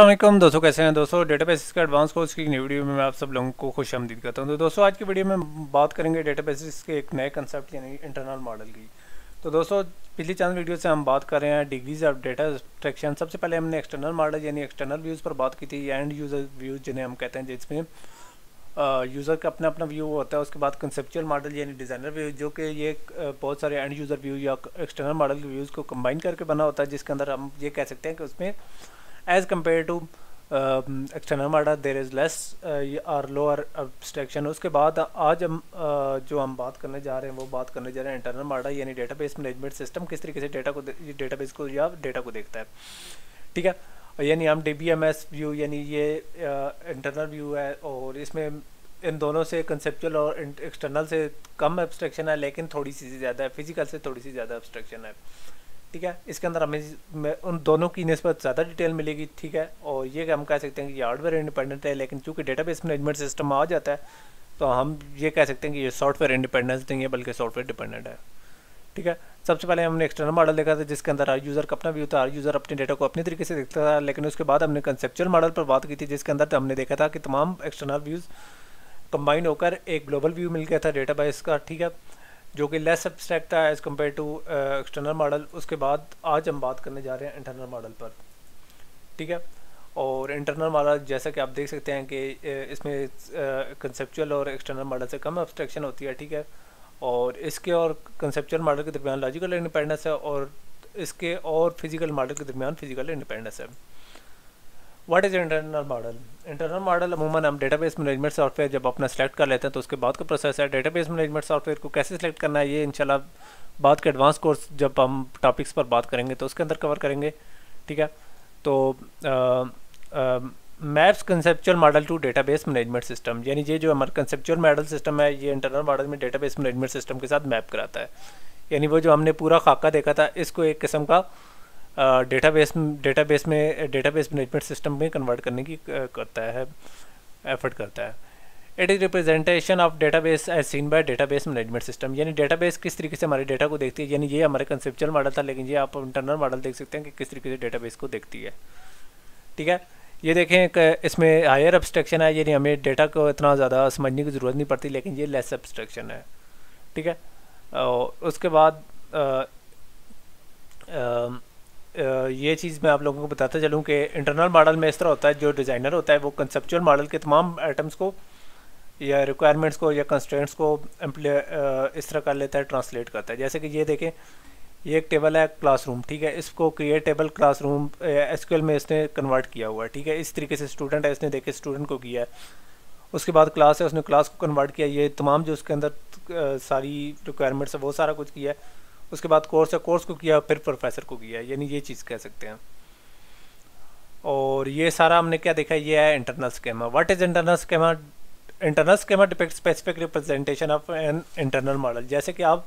असलम दोस्तों कैसे हैं दोस्तों डेटा बेसिस का एडवांस कोर्स की नई वीडियो में मैं आप सब लोगों को खुश आमदीद करता हूं तो दोस्तों आज की वीडियो में बात करेंगे डेटा बेसिस के एक नए कंसेप्ट यानी इंटरनल मॉडल की तो दोस्तों पिछली चंद वीडियो से हम बात कर रहे हैं डिग्रीज ऑफ डेटा स्ट्रक्शन सबसे पहले हमने एक्सटर्नल मॉडल यानी एक्सटर्नल व्यूज़ पर बात की थी एंड यूज़र व्यूज़ जिन्हें हम कहते हैं जिसमें यूज़र का अपना अपना व्यू होता है उसके बाद कंसेप्चुअल मॉडल यानी डिज़ाइनर व्यू जो कि ये बहुत सारे एंड यूज़र व्यू या एक्सटर्नल मॉडल के व्यूज़ को कंबाइन करके बना होता है जिसके अंदर हम ये कह सकते हैं कि उसमें as compared to external model there is less और लोअर अब्स्ट्रैक्शन उसके बाद आज हम uh, जो हम बात करने जा रहे हैं वो बात करने जा रहे हैं इंटरनल मर्डर यानी बेस मैनेजमेंट सिस्टम किस तरीके से डेटा को डेटा बेस को या डेटा को देखता है ठीक है यानी हम D B M S view यानी ये इंटरनल uh, व्यू है और इसमें इन दोनों से कंसेप्चुअल और एक्सटर्नल से कम एब्सट्रैक्शन है लेकिन थोड़ी सी ज़्यादा है फिजिकल से थोड़ी सी ज़्यादा एब्सट्रैक्शन है ठीक है इसके अंदर हमें उन दोनों की नस्बत ज़्यादा डिटेल मिलेगी ठीक है और ये हम कह सकते हैं कि हार्डवेयर इंडिपेंडेंट है लेकिन चूँकि डेटाबेस मैनेजमेंट सिस्टम आ जाता है तो हम ये कह सकते हैं कि ये सॉफ्टवेयर इंडिपेंडेंस नहीं है बल्कि सॉफ्टवेयर डिपेंडेंट है ठीक है सबसे पहले हमने एक्सटर्नल मॉडल देखा था जिसके अंदर हर यूज़र का अपना व्यू था हर यूज़र अपने डेटा को अपने तरीके से देखता था लेकिन उसके बाद हमने कंसेप्चुअल मॉडल पर बात की थी जिसके अंदर हमने देखा था कि तमाम एक्सटर्नल व्यूज़ कंबाइन होकर एक ग्लोबल व्यू मिल गया था डेटा बेस का ठीक है जो कि लेस एब्स्ट्रैक्ट है as compare to external model उसके बाद आज हम बात करने जा रहे हैं इंटरनल मॉडल पर ठीक है और इंटरनल मॉडल जैसा कि आप देख सकते हैं कि uh, इसमें कंसेप्चुअल uh, और एक्सटर्नल मॉडल से कम एब्स्ट्रैक्शन होती है ठीक है और इसके और कंसेप्चुअल मॉडल के दरमियान लॉजिकल इंडिपेंडेंस है और इसके और फिजिकल मॉडल के दरमियान फिजिकल इंडिपेंडेंस है what is internal model internal model अमूमन हम डेटाबेस मैनेजमेंट सॉफ्टवेयर जब अपना सेलेक्ट कर लेते हैं तो उसके बाद का प्रोसेस है डेटाबेस मैनेजमेंट सॉफ्टवेयर को कैसे सेलेक्ट करना है ये इनशाला बाद के एडवांस कोर्स जब हम टॉपिक्स पर बात करेंगे तो उसके अंदर कवर करेंगे ठीक है तो maps conceptual model to database management system यानी ये जो हमारा कंसेप्चुअल मॉडल सिस्टम है ये इंटरनल मॉडल में डेटाबेस मैनेजमेंट सिस्टम के साथ मैप कराता है यानी वो जो हमने पूरा खाका देखा था इसको एक किस्म का डेटाबेस डेटाबेस में डेटाबेस मैनेजमेंट सिस्टम में कन्वर्ट करने की करता है एफर्ट करता है it is representation of database as seen by base management system यानी डेटा बेस किस तरीके से हमारे डेटा को देखती है यानी ये हमारे कंसेप्चुअल मॉडल था लेकिन ये आप इंटरनल मॉडल देख सकते हैं कि किस तरीके से डेटा बेस को देखती है ठीक है ये देखें कि इसमें हायर एब्सट्रैक्शन है यानी हमें डेटा को इतना ज़्यादा समझने की ज़रूरत नहीं पड़ती लेकिन ये लेस एब्सट्रैक्शन है ठीक है और उसके बाद आ, आ, ये चीज़ मैं आप लोगों को बताता चलूँ कि इंटरनल मॉडल में इस तरह होता है जो डिज़ाइनर होता है वो कंसेप्चुअल मॉडल के तमाम आइटम्स को या रिक्वायरमेंट्स को या कंस्ट्रेंट्स को इस तरह कर लेता है ट्रांसलेट करता है जैसे कि ये देखें ये एक टेबल है क्लासरूम ठीक है इसको क्रिएट टेबल क्लासरूम एसक्यूएल में इसने कन्वर्ट किया हुआ है ठीक है इस तरीके से स्टूडेंट है इसने देखे स्टूडेंट को किया है उसके बाद क्लास है उसने क्लास को कन्वर्ट किया ये तमाम जो उसके अंदर सारी रिक्वायरमेंट्स है वो सारा कुछ किया है उसके बाद कोर्स है कोर्स को किया फिर प्रोफेसर को किया यानी ये चीज़ कह सकते हैं और ये सारा हमने क्या देखा ये है internal schema what is internal schema internal schema depict specific representation of an internal model जैसे कि आप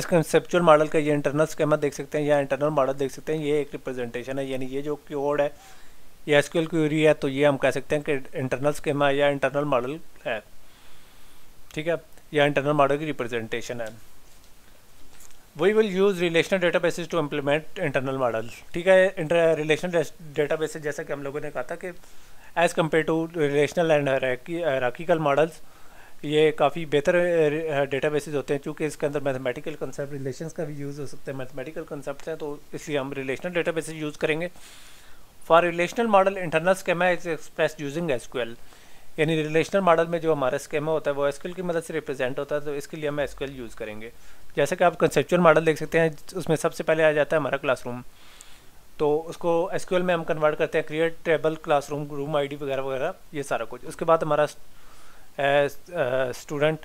इस कंसेप्चुअल मॉडल का ये इंटरनल स्केमा देख सकते हैं या इंटरनल मॉडल देख सकते हैं ये एक रिप्रेजेंटेशन है यानी ये जो कोड है या एसक्यूएल क्यूरी है तो ये हम कह सकते हैं कि इंटरनल स्केमा या इंटरनल मॉडल है ठीक है या इंटरनल मॉडल की रिप्रेजेंटेशन है will use relational data databases to implement internal model ठीक है डेटा databases जैसा कि हम लोगों ने कहा था कि as compare to relational and hierarchical models ये काफ़ी बेहतर डेटा डेटाबेसेस होते हैं क्योंकि इसके अंदर मैथमेटिकल कंसेप्ट रिलेशन का भी यूज़ हो सकते हैं मैथमेटिकल कंसेप्ट हैं तो इसलिए हम रिलेशनल डेटाबेसेस यूज़ करेंगे for relational model internal schema is express using SQL यानी रिलेशनल मॉडल में जो हमारा स्केमा होता है वो एसक्यूएल की मदद से रिप्रेजेंट होता है तो इसके लिए हम एसक्यूएल यूज़ करेंगे जैसे कि आप कंसेप्चुअल मॉडल देख सकते हैं उसमें सबसे पहले आ जाता है हमारा क्लासरूम तो उसको एस में हम कन्वर्ट करते हैं create table classroom room ID वगैरह वगैरह ये सारा कुछ उसके बाद हमारा स्टूडेंट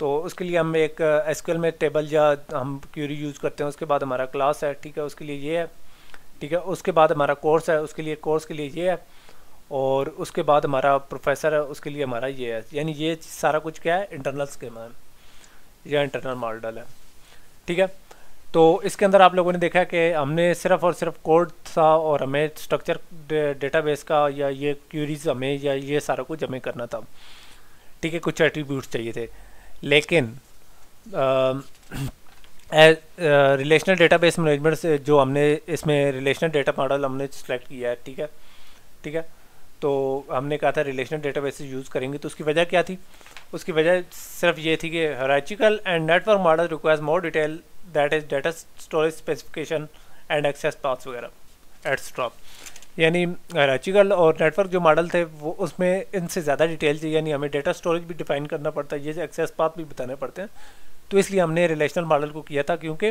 तो उसके लिए हम एक एस में टेबल या हम क्यूरी यूज़ करते हैं उसके बाद हमारा क्लास है ठीक है उसके लिए ये है ठीक है उसके बाद हमारा कोर्स है उसके लिए कोर्स के लिए ये है और उसके बाद हमारा प्रोफेसर है उसके लिए हमारा ये है यानी ये सारा कुछ क्या है इंटरनल स्कीमा है या इंटरनल मॉडल है ठीक है तो इसके अंदर आप लोगों ने देखा कि हमने सिर्फ और सिर्फ कोड था और हमें स्ट्रक्चर डेटाबेस का या ये क्यूरीज हमें या ये सारा कुछ हमें करना था ठीक है कुछ एट्रीब्यूट चाहिए थे लेकिन रिलेशनल डेटाबेस मैनेजमेंट से जो हमने इसमें रिलेशनल डेटा मॉडल हमने सेलेक्ट किया है ठीक है ठीक है तो हमने कहा था रिलेशनल बेसिस यूज़ करेंगे तो उसकी वजह क्या थी उसकी वजह सिर्फ ये थी कि hierarchical and network model requires more detail that is data storage specification and access path वगैरह स्टॉप यानी हराचिकल और नेटवर्क जो मॉडल थे वो उसमें इनसे ज़्यादा डिटेल चाहिए यानी हमें डेटा स्टोरेज भी डिफाइन करना पड़ता है ये एक्सेस पाथ भी बताने पड़ते हैं तो इसलिए हमने रिलेशनल मॉडल को किया था क्योंकि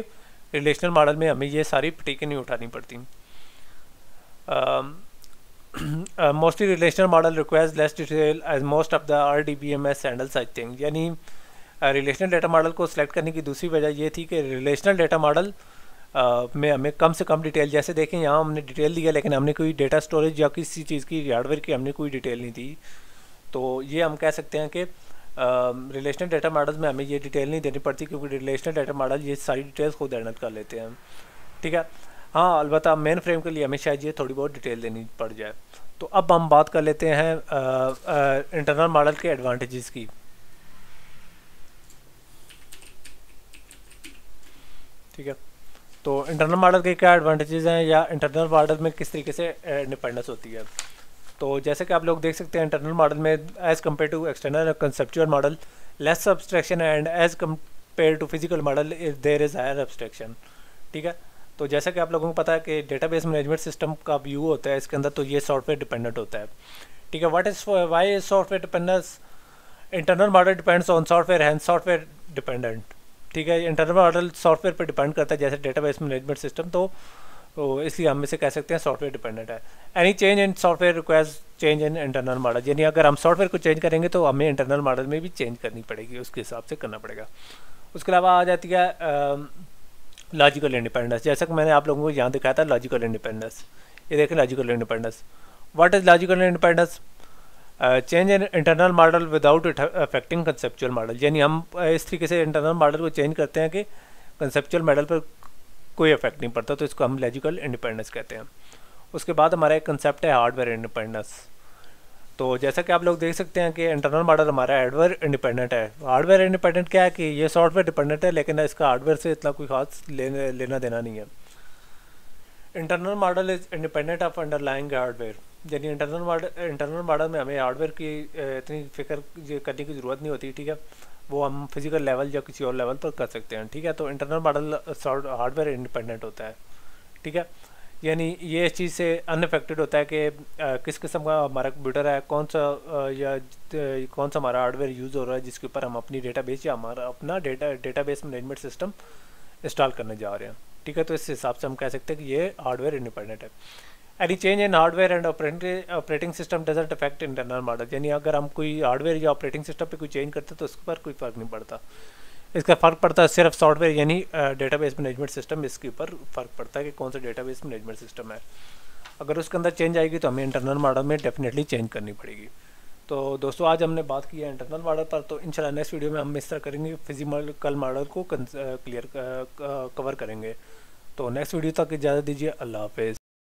रिलेशनल मॉडल में हमें ये सारी पटीकें नहीं उठानी पड़ती mostly relational model requires less detail as most of the R D B M S handles I think यानी रिलेशनल डेटा मॉडल को सिलेक्ट करने की दूसरी वजह ये थी कि रिलेशनल डेटा मॉडल में हमें कम से कम डिटेल जैसे देखें यहाँ हमने डिटेल दिया लेकिन हमने कोई डेटा स्टोरेज या किसी चीज़ की हार्डवेयर की हमने कोई डिटेल नहीं दी तो ये हम कह सकते हैं कि रिलेशनल डेटा मॉडल में हमें ये डिटेल नहीं देनी पड़ती क्योंकि रिलेशनल डेटा मॉडल ये सारी डिटेल्स खुद हैंडल कर लेते हैं ठीक है हाँ अलबत्त मेन फ्रेम के लिए हमेशा ये थोड़ी बहुत डिटेल देनी पड़ जाए तो अब हम बात कर लेते हैं इंटरनल मॉडल के एडवांटेजेस की ठीक है तो इंटरनल मॉडल के क्या एडवांटेजेस हैं या इंटरनल मॉडल में किस तरीके से डिपेंडेंस होती है तो जैसे कि आप लोग देख सकते हैं इंटरनल मॉडल में as compare to external conceptual model less abstraction and as compare to physical model there is higher abstraction ठीक है तो जैसा कि आप लोगों को पता है कि डेटाबेस मैनेजमेंट सिस्टम का व्यू होता है इसके अंदर तो ये सॉफ्टवेयर डिपेंडेंट होता है ठीक है what is why is software dependence internal model depends on software and software dependent ठीक है इंटरनल मॉडल सॉफ्टवेयर पर डिपेंड करता है जैसे डेटाबेस मैनेजमेंट सिस्टम तो तो इसलिए हम इसे कह सकते हैं सॉफ्टवेयर डिपेंडेंट है any change in software requires change in internal model यानी अगर हम सॉफ्टवेयर को चेंज करेंगे तो हमें इंटरनल मॉडल में भी चेंज करनी पड़ेगी उसके हिसाब से करना पड़ेगा उसके अलावा आ जाती है लॉजिकल इंडिपेंडेंस जैसा कि मैंने आप लोगों को यहाँ दिखाया था लॉजिकल इंडिपेंडेंस ये देखें logical independence what is logical independence change in internal model without affecting conceptual model यानी हम uh, इस तरीके से इंटरनल मॉडल को चेंज करते हैं कि कंसेप्चुअल मॉडल पर कोई इफेक्ट नहीं पड़ता तो इसको हम लॉजिकल इंडिपेंडेंस कहते हैं उसके बाद हमारा एक कंसेप्ट है हार्डवेयर इंडिपेंडेंस तो जैसा कि आप लोग देख सकते हैं कि इंटरनल मॉडल हमारा हार्डवेयर इंडिपेंडेंट है हार्डवेयर इंडिपेंडेंट क्या है कि ये सॉफ्टवेयर डिपेंडेंट है लेकिन इसका हार्डवेयर से इतना कोई खास लेने लेना देना नहीं है internal model is independent of underlying hardware यानी इंटरनल मॉडल इंटरनल मॉडल में हमें हार्डवेयर की इतनी फिक्र करने की ज़रूरत नहीं होती ठीक है वो हम फिजिकल लेवल या किसी और लेवल पर कर सकते हैं ठीक है तो इंटरनल मॉडल हार्डवेयर इंडिपेंडेंट होता है ठीक है यानी ये चीज़ से अनफेक्टेड होता है कि किस किस्म का हमारा कंप्यूटर है कौन सा या कौन सा हमारा हार्डवेयर यूज़ हो रहा है जिसके ऊपर हम अपनी बेस या हमारा अपना database management system install करने जा रहे हैं ठीक है तो इस हिसाब से हम कह सकते हैं कि ये हार्डवेयर इंडिपेंडेंट है any change in hardware and operating system doesn't affect internal model यानी अगर हम कोई हार्डवेयर या ऑपरेटिंग सिस्टम पे कोई चेंज करते तो उस पर कोई फ़र्क नहीं पड़ता इसका फ़र्क पड़ता है सिर्फ सॉफ्टवेयर यानी डेटाबेस मैनेजमेंट सिस्टम इसके ऊपर फ़र्क पड़ता है कि कौन सा डेटाबेस मैनेजमेंट सिस्टम है अगर उसके अंदर चेंज आएगी तो हमें इंटरनल मॉडल में डेफिनेटली चेंज करनी पड़ेगी तो दोस्तों आज हमने बात की है इंटरनल मॉडल पर तो इंशाल्लाह नेक्स्ट वीडियो में हम इस तरह करेंगे फिजिकल मॉडल को क्लियर कवर करेंगे तो नेक्स्ट वीडियो तक इजाज़त दीजिए अल्लाह हाफिज़